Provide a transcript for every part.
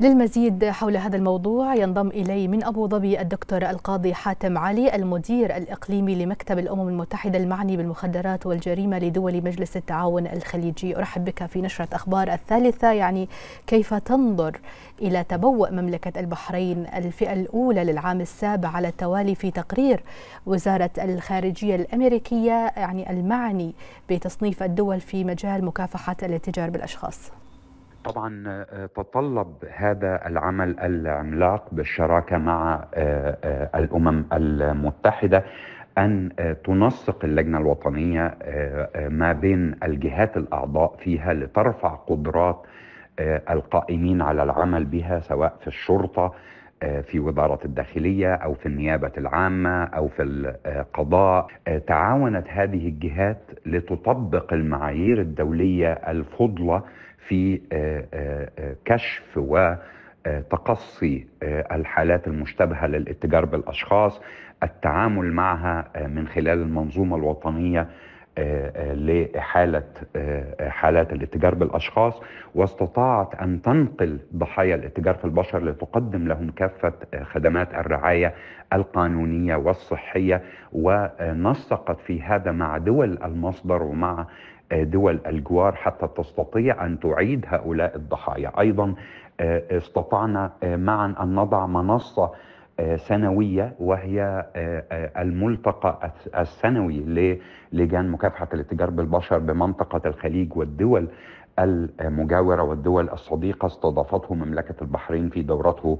للمزيد حول هذا الموضوع ينضم إلي من أبو ظبي الدكتور القاضي حاتم علي المدير الإقليمي لمكتب الأمم المتحدة المعني بالمخدرات والجريمة لدول مجلس التعاون الخليجي أرحب بك في نشرة أخبار الثالثة يعني كيف تنظر إلى تبوأ مملكة البحرين الفئة الأولى للعام السابع على التوالي في تقرير وزارة الخارجية الأمريكية يعني المعني بتصنيف الدول في مجال مكافحة الاتجار بالأشخاص طبعا آه، تطلب هذا العمل العملاق بالشراكه مع آه، آه، الامم المتحده ان تنسق اللجنه الوطنيه ما بين الجهات الاعضاء فيها لترفع قدرات القائمين على العمل بها سواء في الشرطه آه، في وزارة الداخلية أو في النيابة العامة أو في القضاء آه، آه، تعاونت هذه الجهات لتطبق المعايير الدولية الفضلة في كشف و تقصي الحالات المشتبهه للاتجار بالاشخاص التعامل معها من خلال المنظومه الوطنيه آه، آه، لحالة آه، حالات الاتجار بالأشخاص واستطاعت أن تنقل ضحايا الاتجار في البشر لتقدم لهم كافة خدمات الرعاية القانونية والصحية ونسقت في هذا مع دول المصدر ومع دول الجوار حتى تستطيع ان تعيد هؤلاء الضحايا ايضا استطعنا معا ان نضع منصه سنوية وهي آه، آه، الملتقى السنوي للجان مكافحة الاتجار بالبشر بمنطقة الخليج والدول المجاورة والدول الصديقة استضافته مملكة البحرين في دورته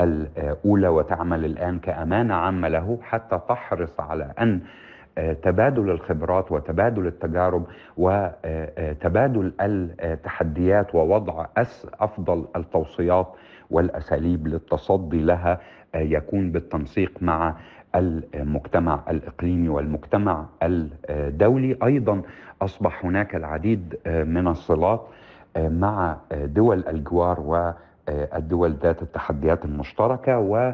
الأولى وتعمل الآن كأمانة عامة له حتى تحرص على أن آه، تبادل الخبرات وتبادل التجارب وتبادل التحديات ووضع افضل التوصيات والاساليب للتصدي لها يكون بالتنسيق مع المجتمع الاقليمي والمجتمع الدولي ايضا اصبح هناك العديد من الصلات مع دول الجوار والدول ذات التحديات المشتركه و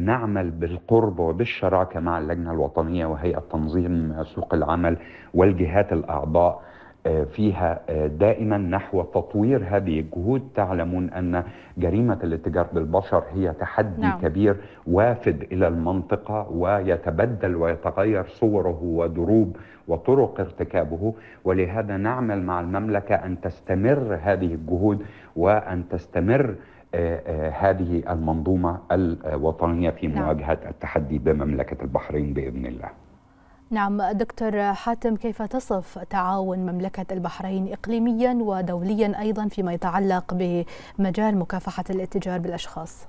نعمل بالقرب وبالشراكه مع اللجنه الوطنيه وهيئه تنظيم سوق العمل والجهات الاعضاء فيها آه، دائما نحو تطوير هذه الجهود تعلمون أن جريمة الاتجار بالبشر هي تحدي نعم. كبير وافد إلى المنطقة ويتبدل ويتغير صوره ودروب وطرق ارتكابه ولهذا نعمل مع المملكة أن تستمر هذه الجهود وأن تستمر آه، آه، هذه المنظومة الوطنية في نعم. مواجهة التحدي بمملكة البحرين بإذن الله نعم دكتور حاتم كيف تصف تعاون مملكة البحرين إقليميا ودوليا أيضا فيما يتعلق بمجال مكافحة الاتجار بالأشخاص؟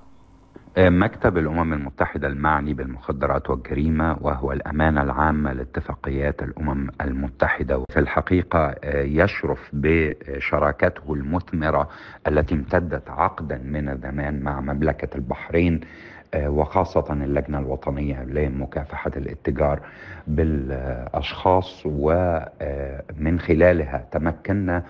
آه، مكتب الأمم المتحدة المعني بالمخدرات والجريمة وهو الأمانة العامة لاتفاقيات الأمم المتحدة في الحقيقة آه، يشرف بشراكته المثمرة التي امتدت عقدا من الزمان مع مملكة البحرين آه، وخاصة اللجنة الوطنية لمكافحة الاتجار بالأشخاص ومن آه، خلالها تمكنا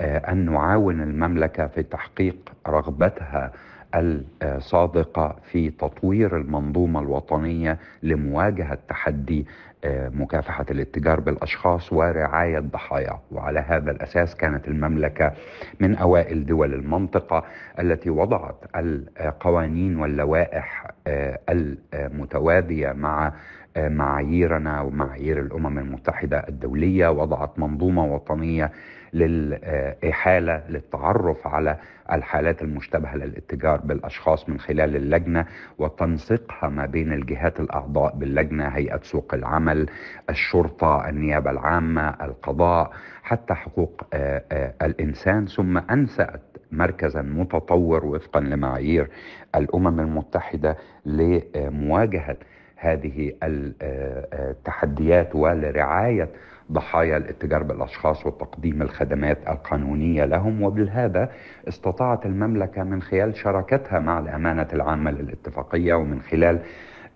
آه، أن نعاون المملكة في تحقيق رغبتها الصادقه في تطوير المنظومه الوطنيه لمواجهه تحدي آه، مكافحه الاتجار بالاشخاص ورعايه الضحايا وعلى هذا الاساس كانت المملكه من اوائل دول المنطقه التي وضعت القوانين واللوائح آه، المتوازيه مع معاييرنا ومعايير الامم المتحده الدوليه وضعت منظومه وطنيه للإحالة للتعرف على الحالات المشتبهة للاتجار بالأشخاص من خلال اللجنة وتنسيقها ما بين الجهات الأعضاء باللجنة هيئة سوق العمل الشرطة النيابة العامة القضاء حتى حقوق آه، آه، الإنسان ثم انسات مركزا متطور وفقا لمعايير الأمم المتحدة لمواجهة هذه آه، آه، التحديات ولرعاية ضحايا الاتجار بالاشخاص وتقديم الخدمات القانونيه لهم وبالهذا استطاعت المملكه من خلال شراكتها مع الامانه العامه للاتفاقيه ومن خلال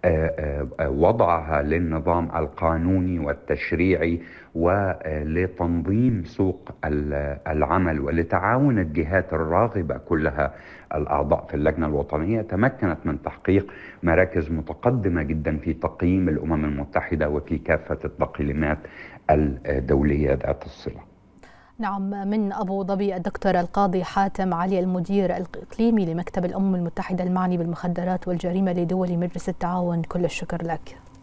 آه، آه، وضعها للنظام القانوني والتشريعي ولتنظيم آه، سوق العمل ولتعاون الجهات الراغبه كلها الاعضاء في اللجنه الوطنيه تمكنت من تحقيق مراكز متقدمه جدا في تقييم الامم المتحده وفي كافه التقييمات الدوليه ذات الصله. نعم من أبو ظبي الدكتور القاضي حاتم علي المدير الإقليمي لمكتب الأمم المتحدة المعني بالمخدرات والجريمة لدول مجلس التعاون كل الشكر لك